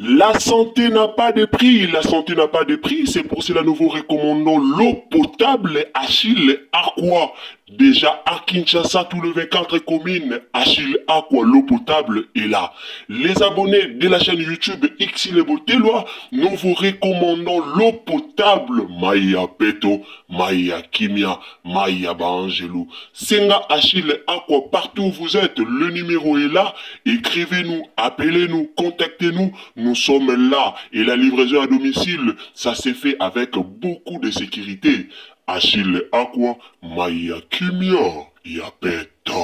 La santé n'a pas de prix, la santé n'a pas de prix, c'est pour cela nous vous recommandons l'eau potable Achille Aqua. Déjà à Kinshasa, tout les 24 communes, Achille Aqua, l'eau potable est là. Les abonnés de la chaîne YouTube Xile nous vous recommandons l'eau potable Maya Peto, Maya Kimia, Maya Bangelou. Senga Achille Aqua, partout où vous êtes, le numéro est là. Écrivez-nous, appelez-nous, contactez-nous. nous appelez nous contactez nous nous sommes là. Et la livraison à domicile, ça s'est fait avec beaucoup de sécurité. Achille Aqua, Maya Kimia, Yapeta.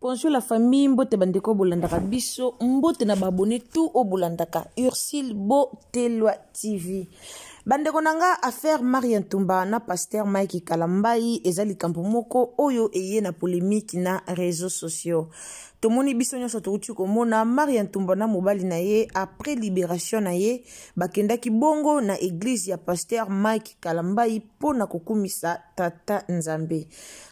bonjour la famille mbote bandeko bolandaka biso mbote na baabone tout ka ursile botelwa tv bandeko na nga affaire marie ntumba na paster mike kalambai eza likambo moko oyo eye na polémique na réseaux sociaux tomoni biso nyonso touti komona maria ntumba na mobali na ye après libération na ye bakendaki bongo na eglize ya paster mike kalambai mpona kokumisa tata nzambe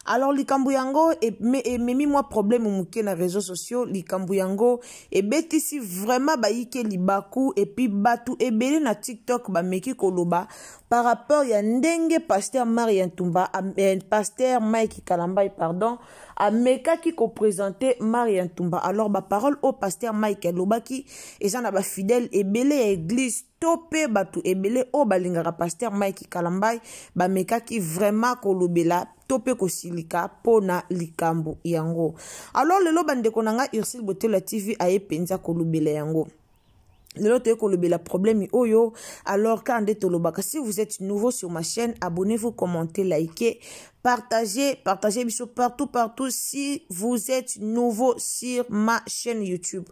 alors likambo yango e ememi mwa probleme moke na réseau sociaux likambo yango ebetisi vraiment bayike libaku epi bato ebele na tiktok bameki koloba par rapport ya ndenge paster maria ntumba eh, paster mike kalambai pardon amekaki koprésente maria ma parole alors au pasteur Michael mike j'en j'en fidèle fidèle, et belé église, topé, bah, et et ebele au balingara pasteur mike kalambai bah, qui vraiment kolobela topé ko silika pona likambo yango alors le bandeko konanga il s'est botelo la tv aye mpenza kolobela yango le lobe la problème oyo oh, alors quand de tolobaka si vous êtes nouveau sur ma chaîne abonnez vous commentez likez Partagez, partagez Bichot partout, partout si vous êtes nouveau sur ma chaîne YouTube.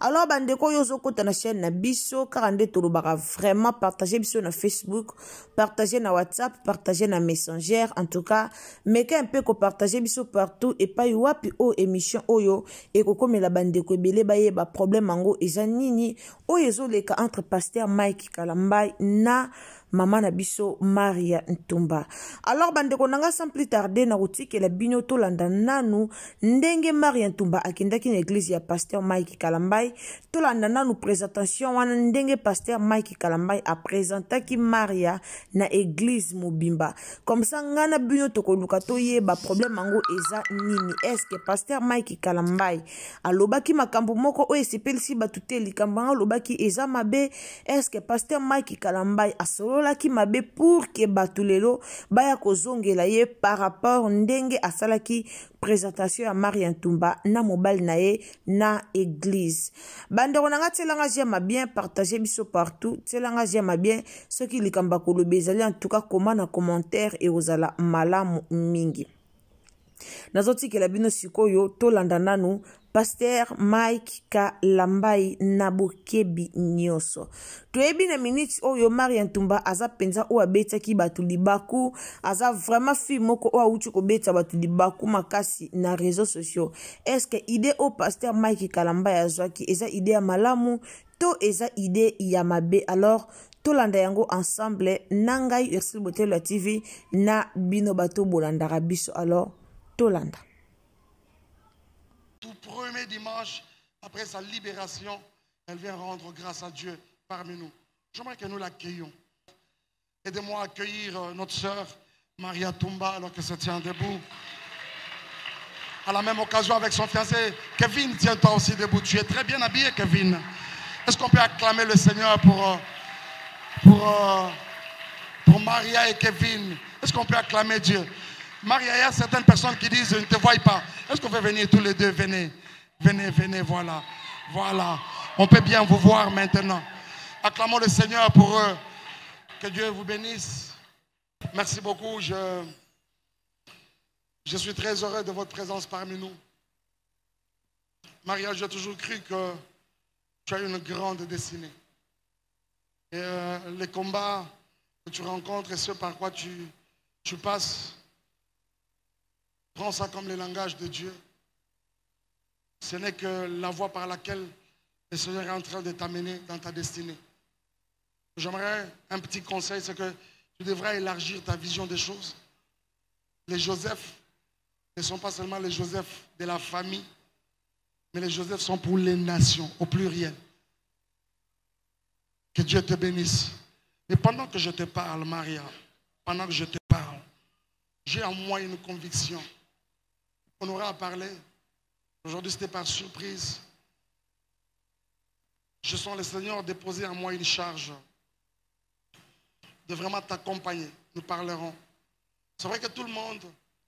Alors, yo zo kota na chaîne na biso, karande tolobara. Vraiment, partagez biso na Facebook, partagez na WhatsApp, partagez na Messenger. En tout cas, mais un peu ko partagez Bichot partout et pas yuapi o oh, émission oyo. Oh, et koko me la de ko baye ba problème ango. Et nini, oh, les cas entre pasteur Mike Kalambay na mama na biso maria ntumba alors bandeko na nga sans plus tarde na kotikela bino tolanda nanu ndenge maria ntumba akendaki na eglize ya paster mike kalambai tolanda nanu présentation wana ndenge paster mike kalambai aprésentaki maria na eglize mobimba comme ça nga na bino tokoluka toyeba problème yango eza nini estce paster mike kalambai alobaki makambo moko oyo esepelisi bato te likambo yango alobaki eza mabe estce paster mike kalambai asolo asalolaki mabe pourke bato lelo baya kozongela ye par rapport ndenge asalaki présentation ya maria ntumba na mobali na ye na eglize bandeko na nga tielanga jiama bien partage biso partout tielanga jiama bien soki likambo koloba ezali antuka koma na commentaire ekozala malamu mingi nazotikela bino sikoyo tolanda nanu paster mike kalambai na bokebi nyonso toyebi na miniti oyo maria ntumba aza mpenza oyo abetaki bato libaku aza vraiment fille moko oyo awuti kobeta bato libaku makasi na réseau sociaux estce ide oyo paster mike kalambai azwaki eza ide ya malamu to eza ide ya mabe alors tolanda yango ensemble na ngai ursile botelo ya tv na bino bato bolandaka biso alors tolanda tout premier dimanche après sa libération, elle vient rendre grâce à Dieu parmi nous. J'aimerais que nous l'accueillions. Aidez-moi à accueillir euh, notre sœur Maria Tumba alors qu'elle se tient debout. À la même occasion avec son fiancé, Kevin, tiens-toi aussi debout. Tu es très bien habillé, Kevin. Est-ce qu'on peut acclamer le Seigneur pour, euh, pour, euh, pour Maria et Kevin Est-ce qu'on peut acclamer Dieu Maria, il y a certaines personnes qui disent, je ne te vois pas. Est-ce qu'on peut venir tous les deux Venez, venez, venez, voilà. Voilà. On peut bien vous voir maintenant. Acclamons le Seigneur pour eux. Que Dieu vous bénisse. Merci beaucoup. Je, je suis très heureux de votre présence parmi nous. Maria, j'ai toujours cru que tu as une grande destinée. Et euh, les combats que tu rencontres et ce par quoi tu, tu passes Prends ça comme le langage de Dieu. Ce n'est que la voie par laquelle le Seigneur est en train de t'amener dans ta destinée. J'aimerais un petit conseil, c'est que tu devras élargir ta vision des choses. Les Joseph ne sont pas seulement les Joseph de la famille, mais les Joseph sont pour les nations, au pluriel. Que Dieu te bénisse. Et pendant que je te parle, Maria, pendant que je te parle, j'ai en moi une conviction. On aura à parler. Aujourd'hui, c'était par surprise. Je sens le Seigneur déposer en moi une charge de vraiment t'accompagner. Nous parlerons. C'est vrai que tout le monde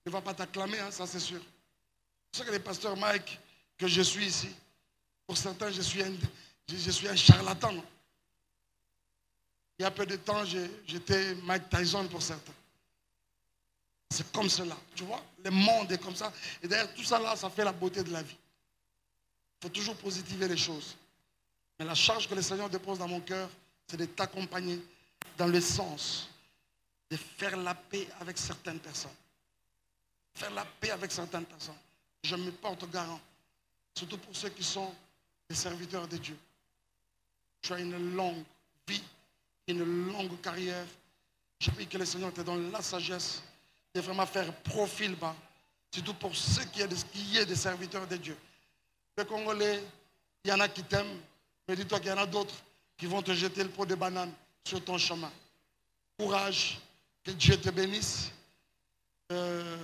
ne va pas t'acclamer, hein, ça c'est sûr. C'est que les pasteurs Mike, que je suis ici, pour certains, je suis un, je suis un charlatan. Il y a peu de temps, j'étais Mike Tyson pour certains. C'est comme cela. Tu vois, le monde est comme ça. Et d'ailleurs, tout ça là, ça fait la beauté de la vie. Il faut toujours positiver les choses. Mais la charge que le Seigneur dépose dans mon cœur, c'est de t'accompagner dans le sens de faire la paix avec certaines personnes. Faire la paix avec certaines personnes. Je me porte garant. Surtout pour ceux qui sont les serviteurs de Dieu. Tu as une longue vie, une longue carrière. Je prie que le Seigneur te donne la sagesse de vraiment faire profil bas, surtout pour ceux qui est, qui est des serviteurs de Dieu. Les Congolais, il y en a qui t'aiment, mais dis-toi qu'il y en a d'autres qui vont te jeter le pot de banane sur ton chemin. Courage, que Dieu te bénisse. Euh,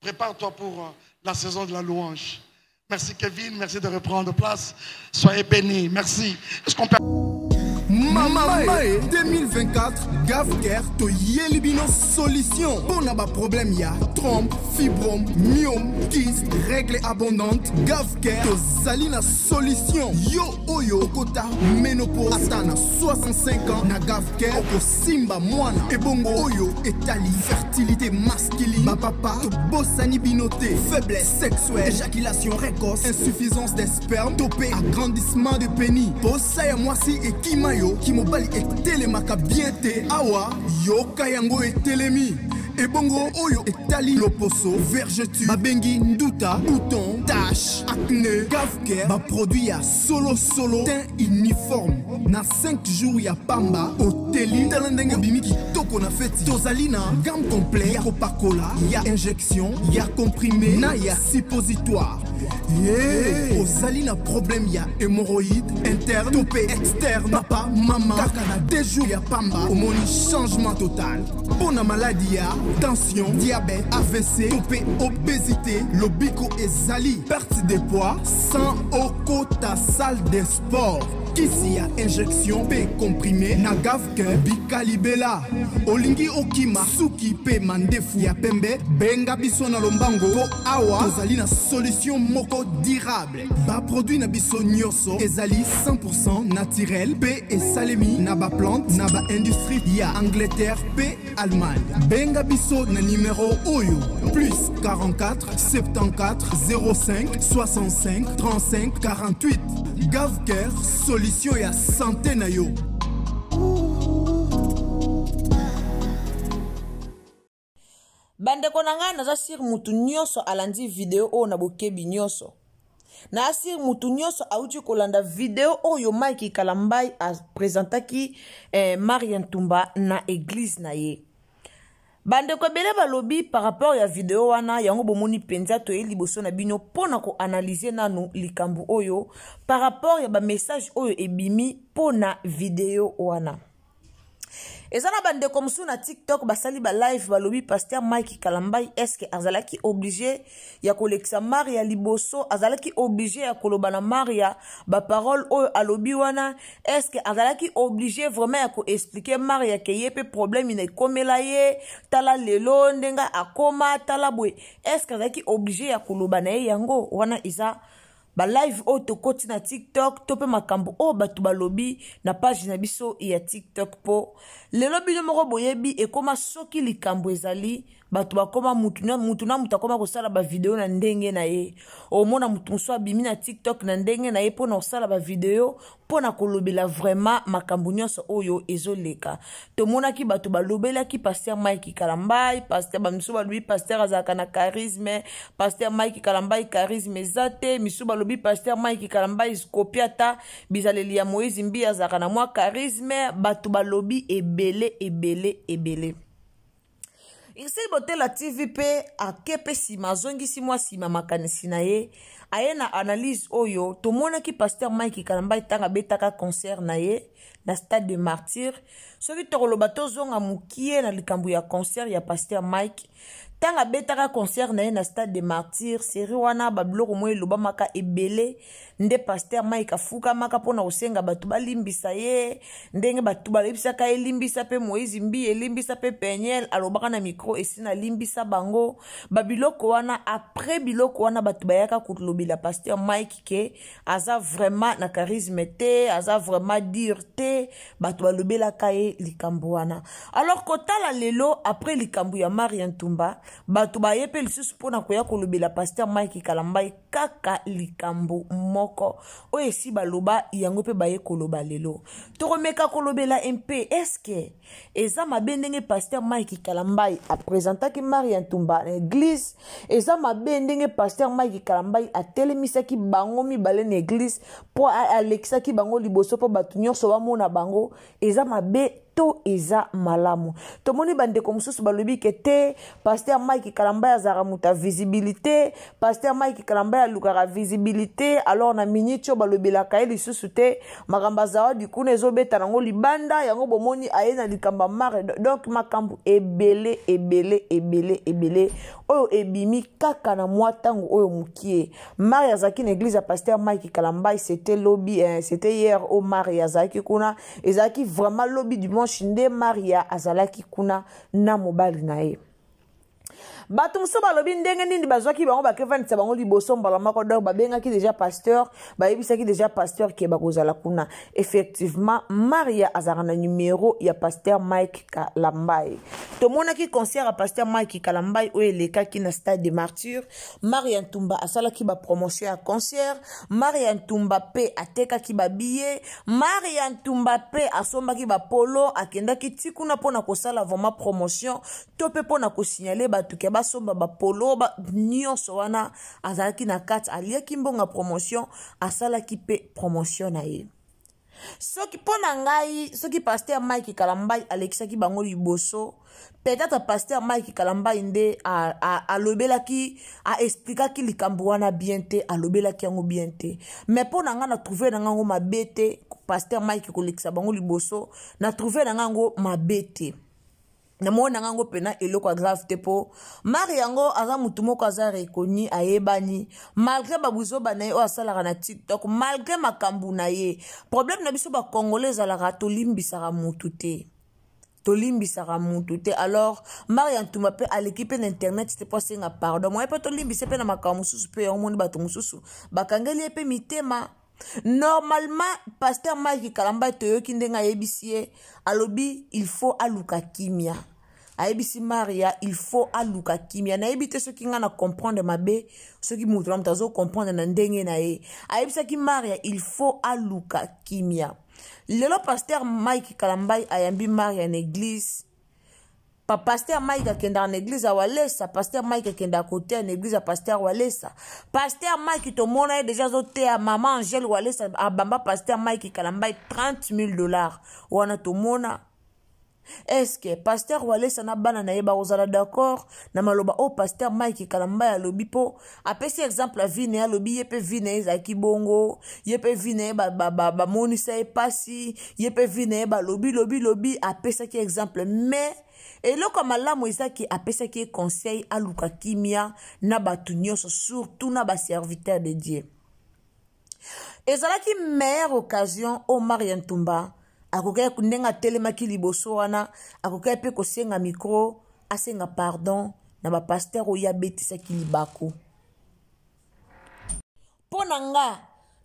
prépare-toi pour euh, la saison de la louange. Merci Kevin, merci de reprendre place. Soyez bénis. Merci. Est-ce qu'on peut... mama ye 2024 gafcare toyeli bino solution mpo na baproblème ya trompe fibrome miome kis règle abondante gafcare tozali na solution yo oyo okota menopose ata na 65 ans na gafcare okosimba mwana ebongo oyo etali fertilité masculine bapapa tobosani bino te faiblesse sexuelle éjaculation précoce insuffisance d'esperme tope agrandissement de pénis posa ya mwasi ekima yo eleki mobali etelemaka bien te awa yoka yango etelemi ebongo oyo etali loposo vergetu babengi nduta bouton tache acne gafcare baproduit ya solosolo tin uniforme na 5 jours ya pamba oteli tala ndenge obimi kitoko na feti tozali na gamme complet ya kopakola ya injection ya comprime na ya suppositoire yeah. problème, na y a hémorroïde interne toupé externe papa mama des na au changement total On maladie y ya tension diabète, avc toupé, obésité, lobico et zali, perte des poids sans okota salle de sport kisi ya injection mpe komprime na gavke bikalibela olingi okima suki mpe mandefu ya pembe benga biso na lombango mpo awa tozali na solution moko durable baproduit na biso nyonso ezali 100 naturel mpe esalemi na baplante na baindustrie ya angleterre mpe allemagne benga biso na nimero oyo plus 44 74 05 65 35 48 gavker soli solution ya sante na yo bandeko na ngai naza sire motu nyonso alandi video oyo na bokebi nyonso na asire motu nyonso auti kolanda video oyo mike kalambai apresentaki eh, marian tumba na eglize na ye bandeko ebele balobi par rapport ya video wana yango bomoni mpenza toye liboso na bino mpona koanalyze nanu likambo oyo par rapport ya bamessage oyo ebimi mpo na video wana eza na bandeko mosusu na tiktok basali balive balobi paster mike kalambai eske azalaki oblige ya kolekisa mare ya liboso azalaki oblige ya koloba na mare ya baparole oyo alobi wana eske azalaki oblige vraiment ya koexplike mare yake ye mpe probleme na ekomela ye tala lelo ndenge akoma tala boye eske azalaki oblige ya koloba na ye yango wana eza balive oyo tokoti na tiktok to mpe makambo oyo bato balobi na page na biso ya tiktok mpo lelo bino moko boyebi ekóma soki likambo ezali bato bakoma mutu na mutu na mutu akoma kosala bavideo na ndenge na ye omona mutu mosusu abimi na tiktok na ndenge na ye mpo na kosala bavideo mpo na kolobela vraiment makambo nyonso oyo ezoleka tomonaki bato balobelaki paster mike kalambai paster bamisusu balobi paster azalaka na charisme paster mike kalambai charisme eza te misusu balobi paster mike kalambai skopi ata bizaleli ya moïse mbi azalaka na mwa charisme bato balobi ebele ebele ebele ikisili botela tv mpe ake mpe nsima azongisi mwa nsima makanisi na ye aye na analyse oyo tomonaki paster mike kalamba ntango abetaka concert na ye na stade de martyre soki tokoloba tozonga mokie na likambo ya concert ya paster mike ntango abetaka concert na ye na stade de martyre seri wana babiloko moi elobamaka ebele nde paster mike afukamaka mpona kosenga bato balimbisa ye ndenge bato balebisaka elimbisa mpe moïse mbi elimbisa mpe peniel alobaka na mikro esina alimbisa bango babiloko wana apres biloko wana bato bayaka kolobela paster mike ke aza vraiment na charisme te aza vraiment dire te bato balobelaka ye likambo wana alors kotala lelo apres likambo ya marie ntumba bato baye mpe lisusu mpona koya kolobela paster mike kalambai kaka likambo moko oyo esi baloba yango mpe baye koloba lelo tokomeka kolobela mpe eske eza mabe ndenge paster mike kalambai apresentaki mari ntumba na eglize eza mabe ndenge paster mike kalambai atelemisaki bango mibale na eglize mpo alekisaki bango liboso mpo bato nyonso bamona bango eza mabe to eza malamu tomoni bandeko mosusu balobi ke te paster mike kalamba azalaka moto ya visibilité paster mike kalamba alukaka visibilité alors na miniti oyo balobelaka ye lisusu te makambo azawadi kuna ezobeta nango libanda yango bomoni aye na likambo ya mare donk makambo ebele ebele ebele ebele oyo ebimi kaka na mwa ntango oyo mokie mare azalaki na eglize ya paster mike kalambai c'était lobi eh, c'était hier o mare azalaki kuna ezalaki vraiment lobi du monde dimanche nde maria azalaki kuna na mobali na ye bato mosusu balobi ndenge nini bazwaki bango bakevandisa bango liboso mbala moko donc babengaki deja pasteur bayebisaki deja pasteur ke bakozala kuna effectivement maria azalaka na numero ya pasteur mike kalambai tomonaki concert ya pasteur mike kalambai oyo elekaki na stade de martyr maria ntumba asalaki bapromotion ya concert maria ntumba mpe atekaki babiye maria ntumba mpe asombaki bapolo akendaki ti kuna mpona kosala vraiment promotion to mpe mpona kosignale batuki basomba bapolo ba, nyonso wana azalaki na kati aliaki mbongo promotion asalaki mpe promotion na ye soki mpo na ngai soki paster mike kalambai alekisaki bango liboso peut-être paster mike kalambai nde alobelaki aexplikaki likambo wana bien te alobelaki yango bien te me mpo na ngai na trouve na ngai yango mabe te paster mike kolekisa bango liboso na trouve na ngai yango mabe te namonanga yango mpena eloko ya grave te mpo mare yango aza motu moko aza rekoni ayebani malgré babuzoba na ye oyo asalaka na tiktok malgré makambo na ye problème na biso bakongole ezalaka tolimbisaka motu te tolimbisaka motu te alors mare ya ntuma mpe aleki mpe na internet te mpo asenga pardon moye mpe tolimbise mpe na makambo mosusu mpe yango moni bato mosusu bakangeli ye mpe mitema normalement paster maki kalamba toyoki ndenge ayebisi ye alobi il faut aluka kimia ayebisi maria il faut aluka kimia nayebi te soki ngai na comprendre mabe soki moto na moto azocomprendre na ndenge na ye ayebisaki maria il faut aluka kimia lelo paster mike kalambai ayambi maria na eglize pa paster mike akendaka na eglize awalesa paster mike akendaka koteya na eglize ya paster walesa paster mike tomona ye deja azoteya mama angele walesa abamba paster mike kalamba ye 30 000 dollar wana tomona eske paster walesa na bana na ye bakozala d'accord na maloba oyo oh, paster mike kalambai alobi mpo apesi exemple ya vi na ye alobi ye mpe vi na ye ezalaki bongo ye mpe vi na ye bamonisa ba, ba, ye mpasi ye mpe vi na ye balobi lobi lobi apesaki exemple mais eloko malamu ezaki apesaki ye conseil aluka kimia na bato nyonso surtout na baserviteur de dieu ezalaki meilleure occasion omar ya ntumba akokaki ndenge atelemaki liboso wana akokaki mpe kosenga mikro asenga pardon na bapaster oyo abetisaki libaku mpo na nga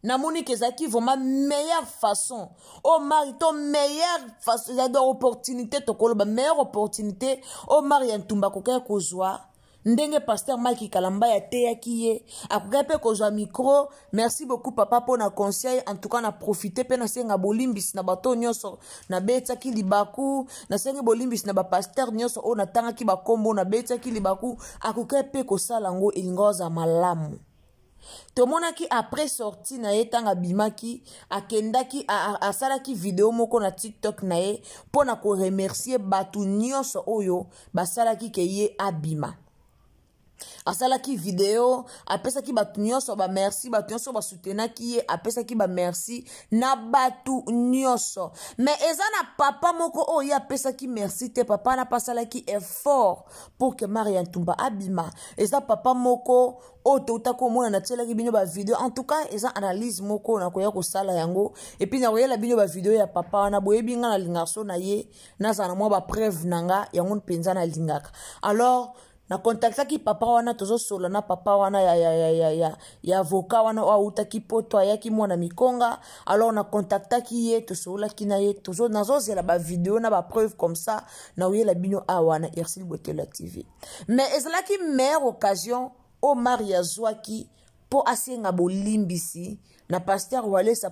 namoni ke ezalaki vraiment meilleure façon o oh, mari to meilleure façon ezalaki opportunité tokoloba meilleure opportunité o oh, mari ya ntumba akokaki kozwa ndenge paster maki kalamba ateyaki ye akokaki mpe kozwa micro merci beaucoup papa mpo na conseil en tout cas na profite mpe nasenga bolimbisi na bato nyonso nabetiaki libaku nasengi bolimbisi na bapaster nyonso oyo oh, natangaki bakombo nabetiaki libaku akokaki mpe kosala yango elinga oza malamu tomonaki après sorti na ye ntango abimaki akendaki asalaki video moko na tiktok na ye mpo na koremercie bato nyonso oyo basalaki ke ye abima asalaki video apesaki bato nyonso bamerci bato nyonso basutenaki ye apesaki bamerci na bato nyonso me eza na papa moko oyo ye apesaki merci te papa wana mpe asalaki effort mpo ke mari ya ntumba abima eza papa moko oyo touta komona natielaki bino bavideo en tout cas eza analyse moko nakoya kosala yango epui nakoyela bino bavideo ya papa wana boyebi nga nalingaka so na ye nazala na mwa bapreve na nga yango mpenza nalingaka alors nakontaktaki papa wana tozosola na papa wana ya, ya, ya, ya, ya, ya avoka wana oyo autaki poto ayaki mwana mikonga alors nakontaktaki ye tosololaki na ye nazozela bavideo na bapreuve comme ça na oyela bino awa na hersil botela tv mais ezalaki meilleure occasion oyo mari azwaki mpo asenga bolimbisi na pasteur walesa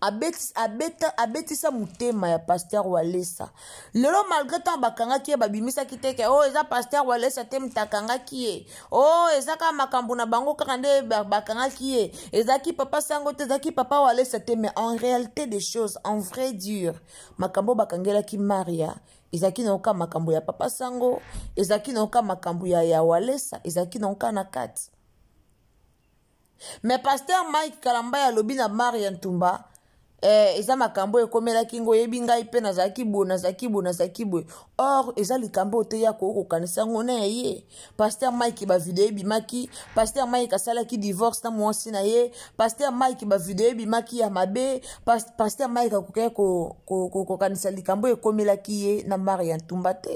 abeti abetisa mutema ya pasteur walesa lelo malgré ntango bakanga ye babimisaki te oh, eza pasteur walesa te mtakanga akangaki o oh, eza ka makambo na bango kaka bakanga bakangaki Eza ki papa sango te ki papa walesa te mais en réalité des choses en vrai dur makambo ki maria ezalaki na oka makambo ya papa sango ezaki na oka makambo ya ya walesa Eza ki oka na me paster mike kalamba alobi na maria ntumba eh, eza makambo ekomelaki ngo oyebi ngai mpe nazalaki boye nazalaki boye nazalaki boye or eza likambo te ya kokokanisa yango na ya ye paster mike bavideo ebimaki paster mike asalaki divorce na mwasi na ye paster mike bavideo ebimaki ya mabe paster mike akokaki kokokanisa ko, ko, ko, likambo ekomelaki ye na mari ya ntumba te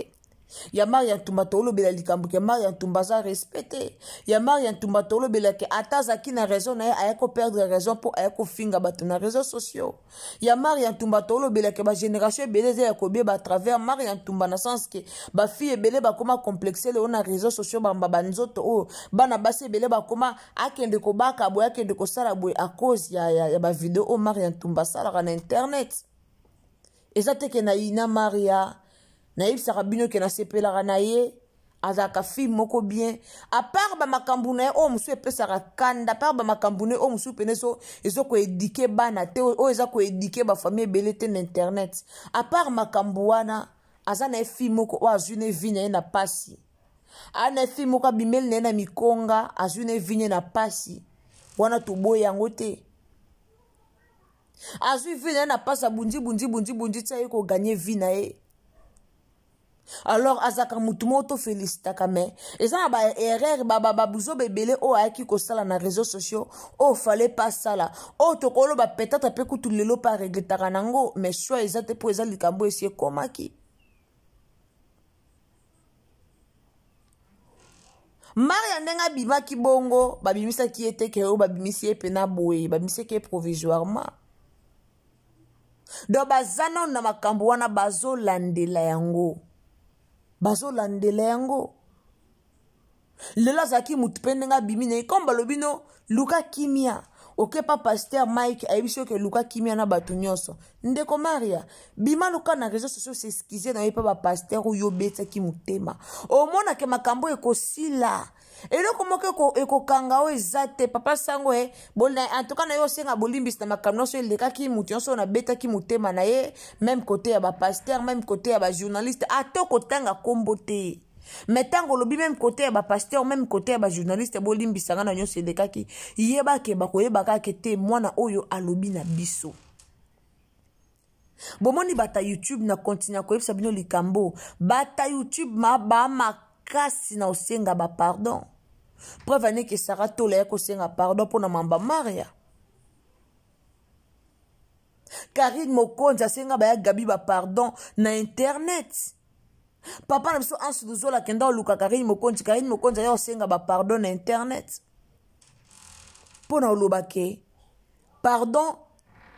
ya mari ya ntumba tolobela likambo ke mari ya ntumba aza respecte ya mari ya ntumba tolobela ke ata azalaki na raison na ye aya koperdre raison mpo aya kofinga bato na réseau sociaux ya mari ya ntumba tolobela ke bagénération ebele eza ya kobieba atravers mari ya ntumba na sens ke bafille ebele bakóma complexele oyo na réseau sociaux bamba banzoto oyo bana basi ebele bakóma akende kobaka boye akende kosala boye a cause ya, ya, ya bavideo oyo mari ya ntumba asalaka na internet eza teke na ina maria nayebisaka bino ke nasepelaka na ye azalaka fille moko bien apart bamakambo eh, oh, oh, na ye oyo mosusu epesaka kanda apart bamakambo na ye oyo mosusu pene so eza koedike bana te oyo eza koedike bafamille ebele te na internet apart makambo wana aza na ye fille moko oyo azwi na evi na ye na pasi aa na ye fille moko abimeli na ye na mikonga azwi na evi na ye na pasi wana toboyi yango te azwi vi na ye na pasi abunzi bunzi bunzi bunzi ti aye koganye vi na ye alors azalaka motu moko tofelisitaka me eza na baerreur babuzoba ebele oyo ayaki kosala na réseau sociaux oyo fale mpe asala oyo tokoloba peut-être mpe kutu lelo mpe aregletaka nango mais soi eza te mpo eza likambo esi ekomaki maria ndenge abimaki bongo babimisaki ye teke oyo oh, babimisi ye mpe na boye babimisaki ye provisoirement don baza nano na makambo wana bazolandela yango bazolandela yango lelo azalaki motu mpe ndenge abimi na ye comme balobi no luka kimia okepa paster mike ayebisi oke luka kimia na bato nyonso ndeko maria bima luka na réseau sociaux seskize na ye mpe bapaster oyo obetaki motema omonake makambo ekosila eloko moko ekokanga oyo eza te papa sango e eh, antuka na ye osenga bolimbisi na makambo nyonso elekaki motu nyonso oyo nabetaki motema na ye meme kote ya bapaster meme kote ya bajournaliste ata okotanga nkombo te me ntango olobi meme kote ya bapaster meme kote ya bajournaliste bolimbisanga na nyonso elekaki yebake bakoyeba kaka te mwana oyo alobi na biso bomoni bata youtube na kontinue koyebisa bino likambo bata youtube ma baamaka makasi na osenga bapardon preuve anekesaka tolaya kosenga pardon mpona mamba maria karine mokonzi asenga baya gabi bapardon na internet papa na biso anse luzolaka nda oluka karine mokonzi karine mokonzi aya osenga bapardon na internet mpo na oloba ke pardon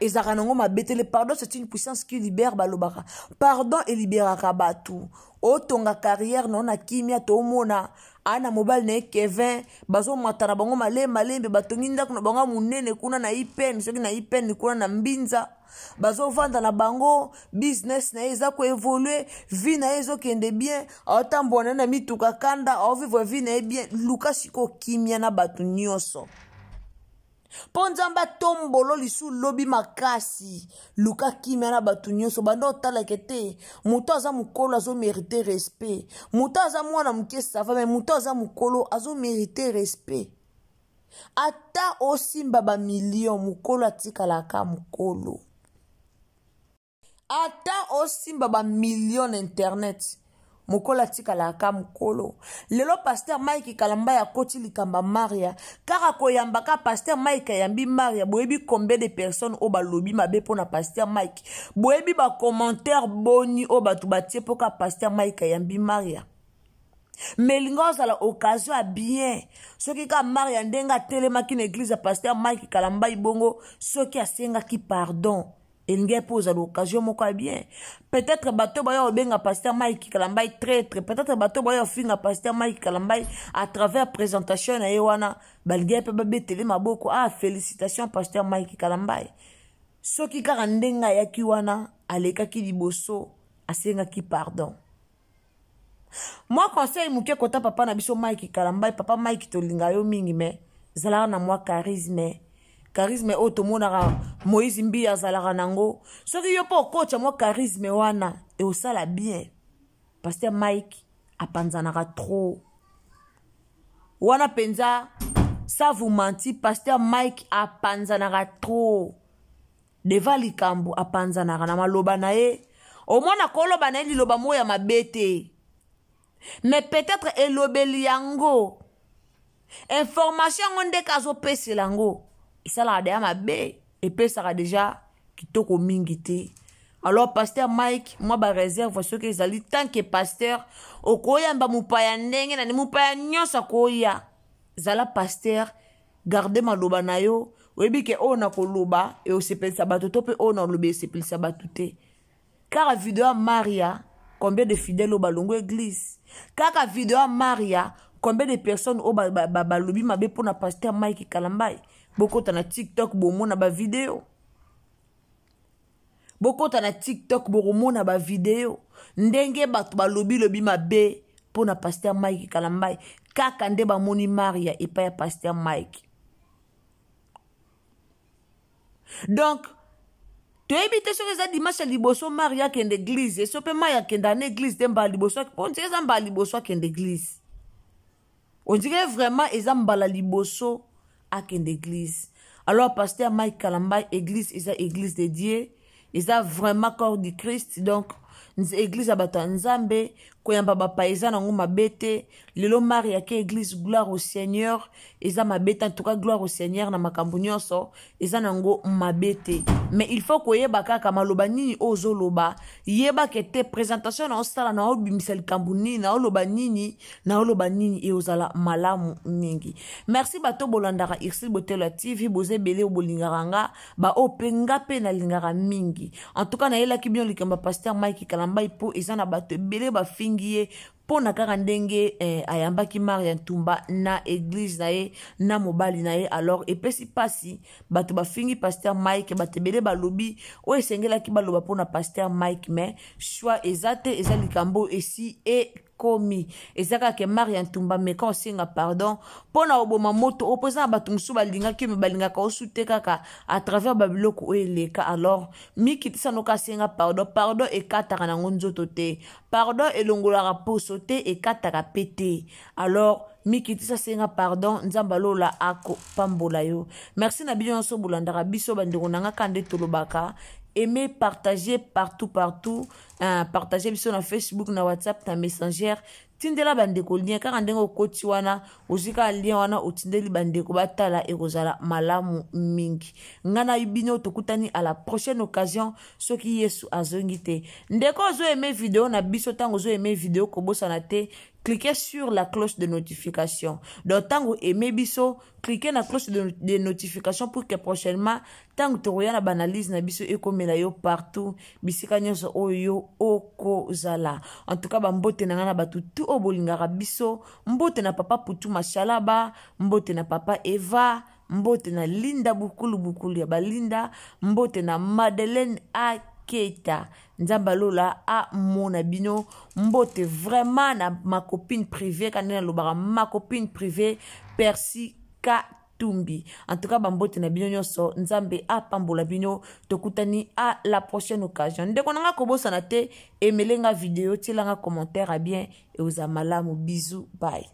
ezalaka nango mabe te le pardon c'est une puissance qui libère balobaka pardon eliberaka bato otonga carrière na yo na kimia tomona aa na mobali na ye kevin bazomata na bango malemalembe batongi ndako na bango ya monene kuna na ipen soki na ipen kuna na mbinza bazovanda na bango business na ye eza koevolue vi na ye ezokende bien aotambola na ye na mituka kanda aovivre vi na ye bien luka sikoyo kimia na bato nyonso mpo nzambe atombolo lisu lobi makasi luka kimia na bato nyonso banda otalake te moto aza mokolo azomerite respect moto aza mwana moke sava me moto aza mokolo azomerite respect ata osimba bamilio mokolo atikalaka mokolo ata osimba bamilio na internet mokolo atikalaka mokolo lelo paster mike kalamba ya koti likamba maria kaka koyamba ka paster mike ayambi maria boyebi combien de personne oyo balobi mabe mpona paster mike boyebi bacommentaire boni oyo bato batie mpo ka paster mike ayambi maria me elinga ozala occasion ya bien soki ka maria ndenge atelemaki na eglize ya paster mike kalambai bongo soki asengaki pardon elingi mpo ozala occasion moko ya bien peut-être bato bayo obenga paster mike kalambai traître peut-être bato bayo ofinga paster mike kalambai à travers présentation na ye wana balingi mpe babetele maboko ah félicitation paster mike kalambai soki kaka ndenge ayaki wana alekaki liboso asengaki pardon mwa conseil moke kota papa na biso mike kalambai papa mike tolinga yo mingi me zalaka na mwa charisme charisme oyo tomonaka moïse mbi azalaka nango soki yo mpo okotya mwa charisme wana eosala bien paster mike apanzanaka trop wana mpenza sa vous menti paster mike apanzanaka trop deva likambo apanzanaka na maloba na ye omona koloba na ye liloba moko ya mabe te me peut-être elobeli yango information yango ndeke azopesela yango esalaka deja mabe epesaka deja kitoko mingi te alors paster mike mwa bareserve soki ezali tanke paster okoyamba mopaya ndenge nani mopaya nyonso akoya zala paster garde maloba na yo oyebi ke oyo nakoloba eosepelisa bato to mpe oyo nalobi esepelisa bato te kaka video ya maria combien de fidèle oyo balongo église kaka video ya maria combien de personne oyo balobi mabe mpona paster mike kalambai ba, ba, ba, bokota na tiktok bomona bavideo bokota na tiktok bokomona bavideo ndenge bato balobilobi mabe mpo na paster mike kalambai kaka nde bamoni maria epai ya paster mike donk toyebi te soki eza dimashe ya liboso mari akende eglize so mpe mai akenda na eglize te mbala liboso mpo ondike eza mbala liboso akende eglize ondike vraiment eza mbala liboso d'église Alors, pasteur Mike Kalambay, Église, c'est église dédiée Dieu. vraiment corps du Christ. Donc, eglize ya bato ya nzambe koyamba bapaiza nango mabe te lelo mari yake eglize gloire au seigneur eza mabe te antuka gloire au seigneur na makambo nyonso eza nango mabe te mais il faut koyeba kaka maloba nini oyo ozoloba yebaka te présentation na osala na obimisa likambo nini na oloba nini na oloba nini e ozala malamu mingi merci bato bolandaka irsil botelo ya tv boza ebele bolingaka nga baoyo mpe nga mpe nalingaka mingi en tout cas nayelaki bino likambo ya paster mike kalambai mpo eza na bato ebele bafingi ye mpo na kaka ndenge eh, ayambaki mare ya ntumba na eglize na ye na mobali na ye alors epesi mpasi bato bafingi paster mike bato ebele balobi oyo esengelaki baloba mpo na paster mike mais soit eza te eza likambo esi e ekomi eza kaka maria ntumba meka osenga pardon mpo na oboma moto opo eza na bato mosusu balingaki me balingaka osu te kaka à travers babiloko oyo eleka alors mikitisanoka asenga pardon pardon ekataka nango nzoto te pardon elongolaka poso te ekataka pe te alors mikitisa senga pardon nzambe alola akopambola yo merci na bino nyonso bolandaka biso bandeko na nga ka nde tolobaka aimer partager partout partout hein, partager partage sur facebook na whatsapp na messenger tindela bandeko lien en ndenge koti wana ozwi kaka lien wana otindeli bandeko batala ekozala malamu mingi Ngana na tokutani à la prochaine occasion so yesu azongi te ndeko ozo eme video na biso aimer ozo eme video n'a te cliquez sur la cloche de notification donc ntango eme biso cliquez na cloche de, de notification pour que prochainement ntango tokoya na banalyse na biso ekomela yo partout bisika nyonso oyo yo okozala en tout cas bambote na ngai na bato tu oyo bolingaka biso mbote na papa putu mashalaba mbote na papa eva mbote na linda bukulu bukulu ya balinda mbote na madeleine ak nzamba nzambalola à mon abino, mbote vraiment na copine privée kana à ma copine privée persi katumbi en tout cas bambote na bino à nzambe pambola bino tokutani à la prochaine occasion ndeko nanga na te emelenga video en commentaire à bien eoza malamu bisou bye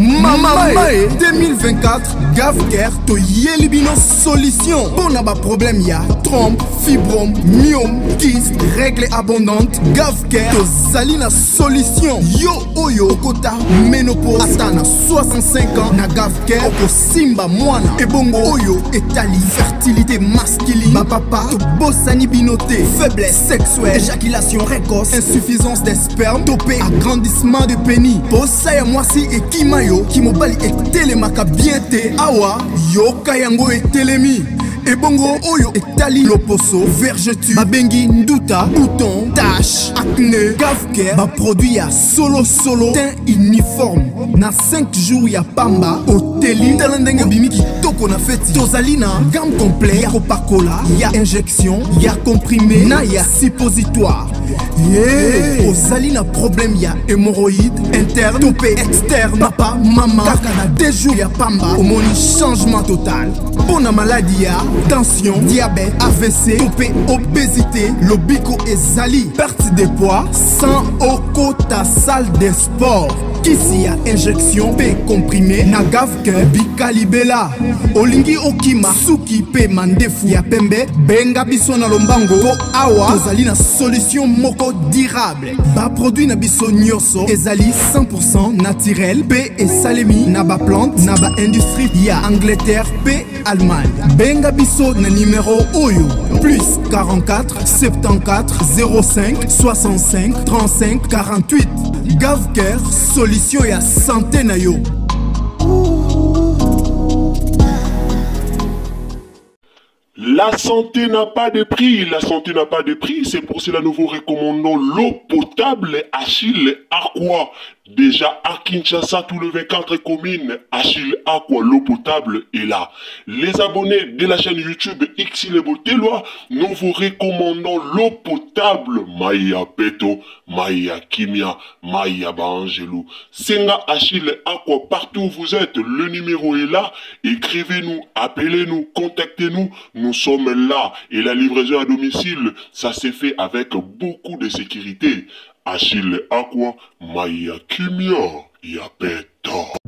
mamae 2024 gafcare toyeli bino solution mpo na baproblème ya trompe fibrome miome kis règle abondante gafcare tozali na solution yo oyo okota menopose ata na 65 ans na gafcare okosimba mwana ebongo oyo etali fertilité masculine bapapa tobosani bino te faiblesse sexuelle éjaculation précoce insuffisance des sperme to mpe agrandissement de pénis posa ya mwasi ekima yo oyo kimobali etelemaka bien te awa yoka yango etelemi ebongo oyo etali loposo vergetu babengi nduta bouton tache acne gafker baproduit ya solosolo tin uniforme na 5 jours ya pamba oteli tala ndenge obimi kitoko na feti tozali na gamme complet ya kopakola ya injection ya comprime na ya suppositoire ye ozali na problème ya hémoroïde interne to mpe externe papa mama kaka na 2 jours ya pamba omoni changement total mpo na maladi ya tension diabète avc to mpe obésité lobiko ezali perte de poids sans okota salle de sport kisi a injection P comprimé na gavke bikalibela olingi okima suki P mandefu ya pembe benga biso na lombango awa tozali na solution moko durable produit na biso nyoso ezali 100% naturel et esalemi na plante na baindustrie ya angleterre P allemagne benga biso na numéro oyo plus 44 74 05 65 35 48 gavker solution la santé n'a pas de prix, la santé n'a pas de prix, c'est pour cela nous vous recommandons l'eau potable Achille Aqua Déjà à Kinshasa, tout le 24 commune, Achille Aqua, l'eau potable est là. Les abonnés de la chaîne YouTube Xilebo nous vous recommandons l'eau potable Maya Peto, Maya Kimia, Maya Bangelou. Senga Achille Aqua, partout où vous êtes, le numéro est là. Écrivez-nous, appelez-nous, contactez-nous, nous sommes là. Et la livraison à domicile, ça s'est fait avec beaucoup de sécurité. Achille Aqua, maya Kimia, ya peto